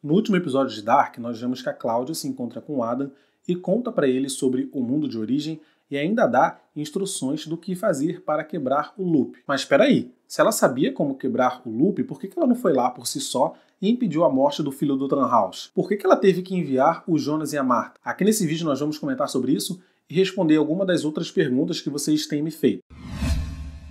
No último episódio de Dark, nós vemos que a Cláudia se encontra com Adam e conta para ele sobre o mundo de origem e ainda dá instruções do que fazer para quebrar o loop. Mas espera aí, se ela sabia como quebrar o loop, por que ela não foi lá por si só e impediu a morte do filho do Tranhouse? Por que ela teve que enviar o Jonas e a Marta? Aqui nesse vídeo nós vamos comentar sobre isso e responder alguma das outras perguntas que vocês têm me feito.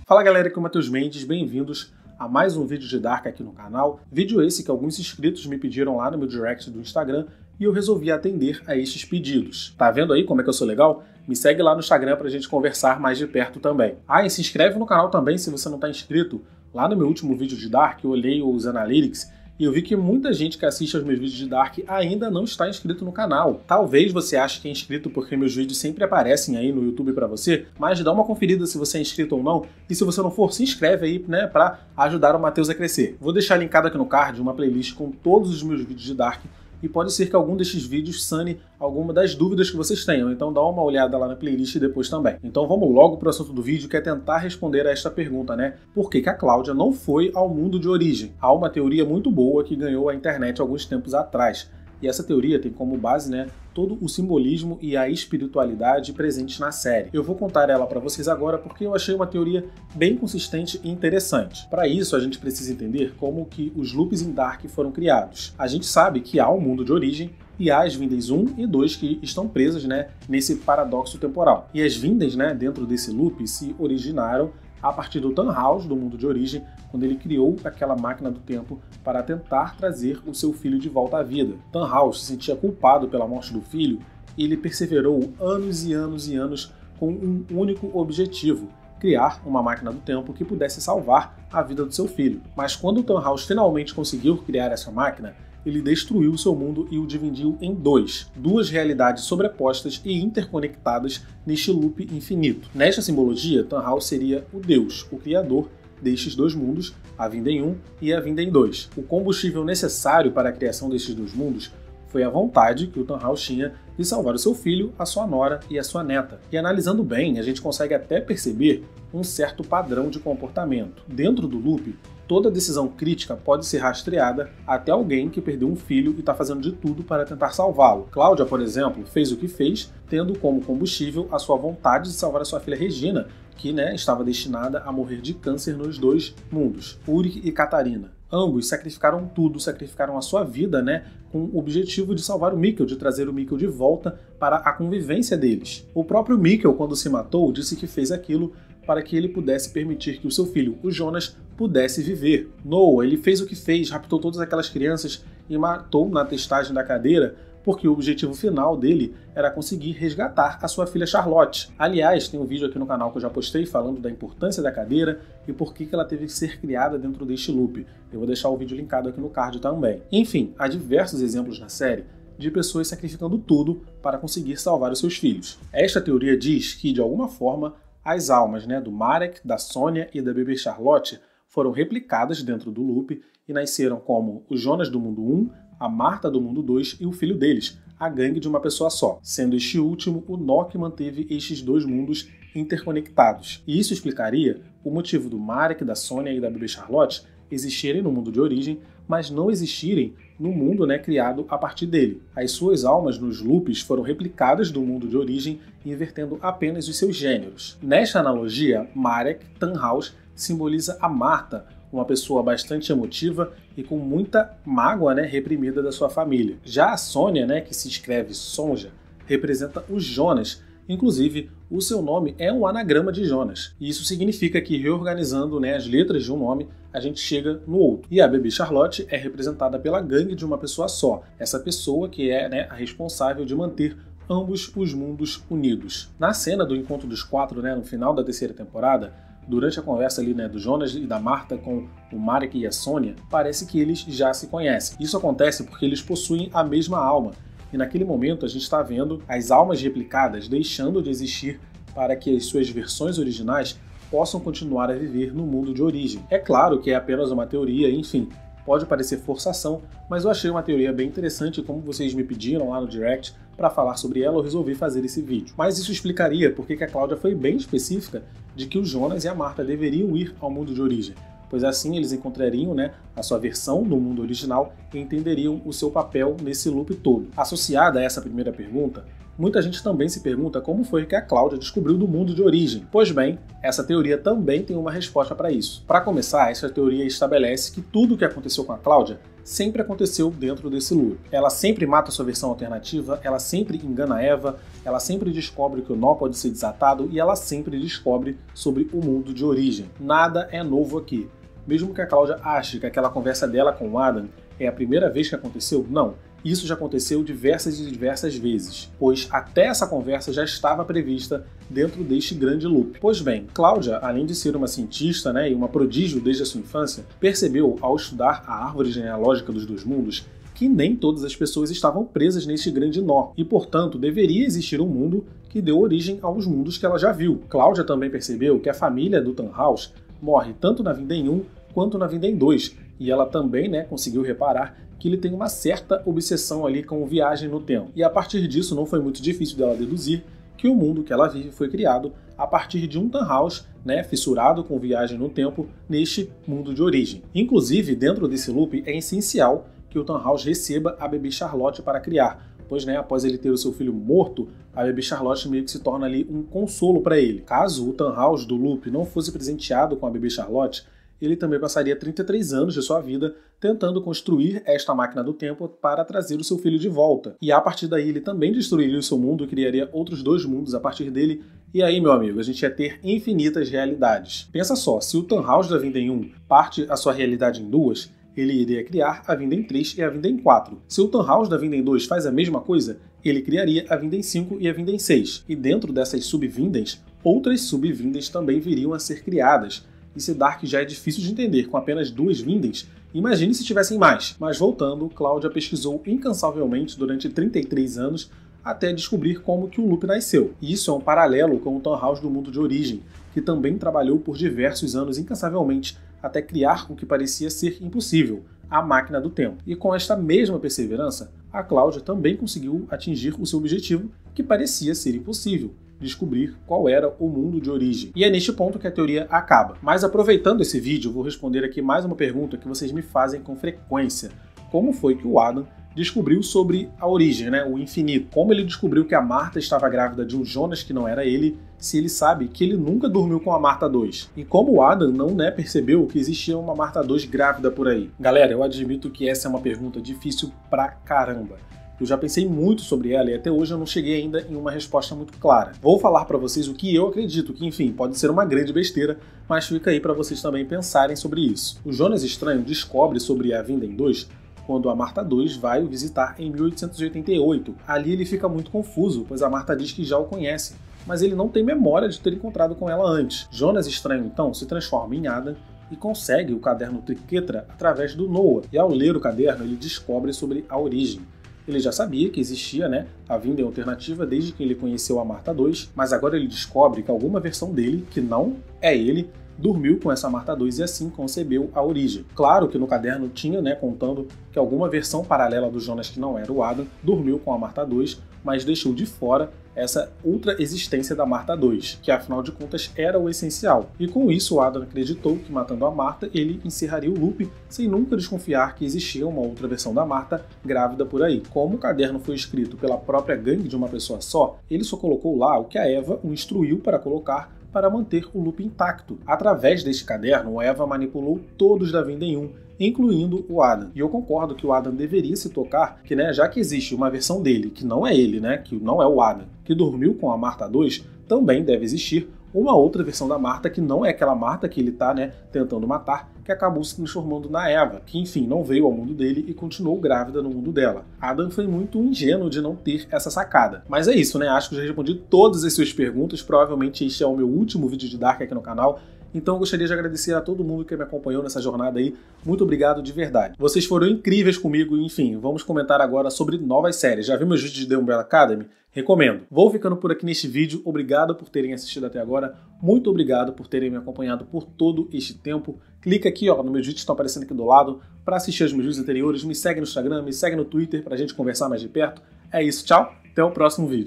Fala galera, aqui é o Matheus Mendes, bem-vindos a mais um vídeo de Dark aqui no canal, vídeo esse que alguns inscritos me pediram lá no meu direct do Instagram e eu resolvi atender a estes pedidos. Tá vendo aí como é que eu sou legal? Me segue lá no Instagram para a gente conversar mais de perto também. Ah, e se inscreve no canal também se você não está inscrito. Lá no meu último vídeo de Dark eu olhei os analytics e eu vi que muita gente que assiste aos meus vídeos de Dark ainda não está inscrito no canal. Talvez você ache que é inscrito porque meus vídeos sempre aparecem aí no YouTube para você, mas dá uma conferida se você é inscrito ou não. E se você não for, se inscreve aí, né, para ajudar o Matheus a crescer. Vou deixar linkado aqui no card uma playlist com todos os meus vídeos de Dark e pode ser que algum desses vídeos sane alguma das dúvidas que vocês tenham, então dá uma olhada lá na playlist depois também. Então vamos logo para o assunto do vídeo, que é tentar responder a esta pergunta, né? Por que, que a Cláudia não foi ao mundo de origem? Há uma teoria muito boa que ganhou a internet alguns tempos atrás. E essa teoria tem como base, né, todo o simbolismo e a espiritualidade presentes na série. Eu vou contar ela para vocês agora porque eu achei uma teoria bem consistente e interessante. Para isso, a gente precisa entender como que os loops em Dark foram criados. A gente sabe que há um mundo de origem e há as vindas 1 e 2 que estão presas né, nesse paradoxo temporal. E as vindas né, dentro desse loop se originaram a partir do Tannhaus, do mundo de origem, quando ele criou aquela máquina do tempo para tentar trazer o seu filho de volta à vida. Tannhaus se sentia culpado pela morte do filho e ele perseverou anos e anos e anos com um único objetivo, criar uma máquina do tempo que pudesse salvar a vida do seu filho. Mas quando o Tannhaus finalmente conseguiu criar essa máquina, ele destruiu o seu mundo e o dividiu em dois, duas realidades sobrepostas e interconectadas neste loop infinito. Nesta simbologia, Tanhal seria o Deus, o Criador destes dois mundos, a vinda em um e a vinda em dois. O combustível necessário para a criação destes dois mundos foi a vontade que o Tanhal tinha de salvar o seu filho, a sua nora e a sua neta. E analisando bem, a gente consegue até perceber um certo padrão de comportamento. Dentro do loop, Toda decisão crítica pode ser rastreada até alguém que perdeu um filho e está fazendo de tudo para tentar salvá-lo. Cláudia, por exemplo, fez o que fez, tendo como combustível a sua vontade de salvar a sua filha Regina, que né, estava destinada a morrer de câncer nos dois mundos, Uri e Catarina. Ambos sacrificaram tudo, sacrificaram a sua vida, né, com o objetivo de salvar o Mikkel, de trazer o Mikkel de volta para a convivência deles. O próprio Mikkel, quando se matou, disse que fez aquilo para que ele pudesse permitir que o seu filho, o Jonas, pudesse viver. Noah, ele fez o que fez, raptou todas aquelas crianças e matou na testagem da cadeira, porque o objetivo final dele era conseguir resgatar a sua filha Charlotte. Aliás, tem um vídeo aqui no canal que eu já postei falando da importância da cadeira e por que ela teve que ser criada dentro deste loop. Eu vou deixar o vídeo linkado aqui no card também. Enfim, há diversos exemplos na série de pessoas sacrificando tudo para conseguir salvar os seus filhos. Esta teoria diz que, de alguma forma, as almas né, do Marek, da Sônia e da bebê Charlotte foram replicadas dentro do loop e nasceram como o Jonas do Mundo 1, a Marta do Mundo 2 e o filho deles, a gangue de uma pessoa só. Sendo este último o nó que manteve estes dois mundos interconectados. E isso explicaria o motivo do Marek, da Sônia e da bebê Charlotte existirem no mundo de origem, mas não existirem no mundo né, criado a partir dele. As suas almas nos loops foram replicadas do mundo de origem, invertendo apenas os seus gêneros. Nesta analogia, Marek Tannhaus simboliza a Marta, uma pessoa bastante emotiva e com muita mágoa né, reprimida da sua família. Já a Sônia, né, que se escreve Sonja, representa o Jonas, Inclusive, o seu nome é um anagrama de Jonas. E isso significa que reorganizando né, as letras de um nome, a gente chega no outro. E a bebê Charlotte é representada pela gangue de uma pessoa só, essa pessoa que é né, a responsável de manter ambos os mundos unidos. Na cena do encontro dos quatro, né, no final da terceira temporada, durante a conversa ali né, do Jonas e da Marta com o Marek e a Sônia, parece que eles já se conhecem. Isso acontece porque eles possuem a mesma alma, e naquele momento a gente está vendo as almas replicadas deixando de existir para que as suas versões originais possam continuar a viver no mundo de origem. É claro que é apenas uma teoria, enfim, pode parecer forçação, mas eu achei uma teoria bem interessante como vocês me pediram lá no direct para falar sobre ela, eu resolvi fazer esse vídeo. Mas isso explicaria porque que a Cláudia foi bem específica de que o Jonas e a Marta deveriam ir ao mundo de origem, pois assim eles encontrariam né, a sua versão no mundo original e entenderiam o seu papel nesse loop todo. Associada a essa primeira pergunta, muita gente também se pergunta como foi que a Cláudia descobriu do mundo de origem. Pois bem, essa teoria também tem uma resposta para isso. Para começar, essa teoria estabelece que tudo o que aconteceu com a Cláudia sempre aconteceu dentro desse loop. Ela sempre mata sua versão alternativa, ela sempre engana Eva, ela sempre descobre que o nó pode ser desatado e ela sempre descobre sobre o mundo de origem. Nada é novo aqui. Mesmo que a Cláudia ache que aquela conversa dela com o Adam é a primeira vez que aconteceu, não. Isso já aconteceu diversas e diversas vezes, pois até essa conversa já estava prevista dentro deste grande loop. Pois bem, Cláudia, além de ser uma cientista né, e uma prodígio desde a sua infância, percebeu, ao estudar a árvore genealógica dos dois mundos, que nem todas as pessoas estavam presas neste grande nó, e portanto deveria existir um mundo que deu origem aos mundos que ela já viu. Cláudia também percebeu que a família do Tannhaus morre tanto na vinda em um quanto na Vinda em 2, e ela também né, conseguiu reparar que ele tem uma certa obsessão ali com viagem no tempo. E a partir disso não foi muito difícil dela deduzir que o mundo que ela vive foi criado a partir de um Tannhaus, né, fissurado com viagem no tempo neste mundo de origem. Inclusive, dentro desse loop é essencial que o Tannhaus receba a bebê Charlotte para criar, pois né, após ele ter o seu filho morto, a bebê Charlotte meio que se torna ali um consolo para ele. Caso o Tannhaus do loop não fosse presenteado com a bebê Charlotte, ele também passaria 33 anos de sua vida tentando construir esta máquina do tempo para trazer o seu filho de volta. E a partir daí ele também destruiria o seu mundo e criaria outros dois mundos a partir dele. E aí, meu amigo, a gente ia ter infinitas realidades. Pensa só, se o Tannhaus da Vinda em 1 um parte a sua realidade em duas, ele iria criar a vinda em 3 e a vinda em 4. Se o Tannhaus da vinda em 2 faz a mesma coisa, ele criaria a vinda em 5 e a vinda em 6. E dentro dessas subvindens, outras subvindens também viriam a ser criadas, se Dark já é difícil de entender com apenas duas Vindens. Imagine se tivessem mais. Mas voltando, Cláudia pesquisou incansavelmente durante 33 anos até descobrir como que o loop nasceu. E isso é um paralelo com o Townhouse do mundo de origem, que também trabalhou por diversos anos incansavelmente até criar o que parecia ser impossível, a máquina do tempo. E com esta mesma perseverança, a Cláudia também conseguiu atingir o seu objetivo, que parecia ser impossível, descobrir qual era o mundo de origem. E é neste ponto que a teoria acaba. Mas aproveitando esse vídeo, vou responder aqui mais uma pergunta que vocês me fazem com frequência. Como foi que o Adam descobriu sobre a origem, né, o infinito. Como ele descobriu que a Marta estava grávida de um Jonas que não era ele, se ele sabe que ele nunca dormiu com a Marta 2. E como o Adam não né, percebeu que existia uma Marta 2 grávida por aí. Galera, eu admito que essa é uma pergunta difícil pra caramba. Eu já pensei muito sobre ela e até hoje eu não cheguei ainda em uma resposta muito clara. Vou falar para vocês o que eu acredito, que enfim, pode ser uma grande besteira, mas fica aí para vocês também pensarem sobre isso. O Jonas Estranho descobre sobre a Vinden 2 quando a Marta 2 vai o visitar em 1888. Ali ele fica muito confuso, pois a Marta diz que já o conhece, mas ele não tem memória de ter encontrado com ela antes. Jonas Estranho então se transforma em Adam e consegue o caderno Triquetra através do Noah, e ao ler o caderno ele descobre sobre a origem. Ele já sabia que existia né, a vinda alternativa desde que ele conheceu a Marta 2, mas agora ele descobre que alguma versão dele, que não é ele, dormiu com essa Marta 2 e assim concebeu a origem. Claro que no caderno tinha, né, contando que alguma versão paralela do Jonas que não era o Adam dormiu com a Marta 2, mas deixou de fora essa ultra existência da Marta 2, que afinal de contas era o essencial. E com isso, o Adam acreditou que matando a Marta, ele encerraria o loop sem nunca desconfiar que existia uma outra versão da Marta grávida por aí. Como o caderno foi escrito pela própria gangue de uma pessoa só, ele só colocou lá o que a Eva o instruiu para colocar para manter o loop intacto. Através deste caderno, Eva manipulou todos da Venda em um, incluindo o Adam. E eu concordo que o Adam deveria se tocar que, né, já que existe uma versão dele que não é ele, né, que não é o Adam, que dormiu com a Marta 2, também deve existir uma outra versão da Marta que não é aquela Marta que ele está né, tentando matar, que acabou se transformando na Eva, que enfim não veio ao mundo dele e continuou grávida no mundo dela. Adam foi muito ingênuo de não ter essa sacada. Mas é isso, né? Acho que já respondi todas as suas perguntas. Provavelmente este é o meu último vídeo de Dark aqui no canal. Então eu gostaria de agradecer a todo mundo que me acompanhou nessa jornada aí. Muito obrigado de verdade. Vocês foram incríveis comigo, enfim, vamos comentar agora sobre novas séries. Já viu meus vídeos de The Umbrella Academy? Recomendo. Vou ficando por aqui neste vídeo. Obrigado por terem assistido até agora. Muito obrigado por terem me acompanhado por todo este tempo. Clica aqui, ó, nos meus vídeos estão tá aparecendo aqui do lado para assistir aos meus vídeos anteriores. Me segue no Instagram, me segue no Twitter para a gente conversar mais de perto. É isso, tchau. Até o próximo vídeo.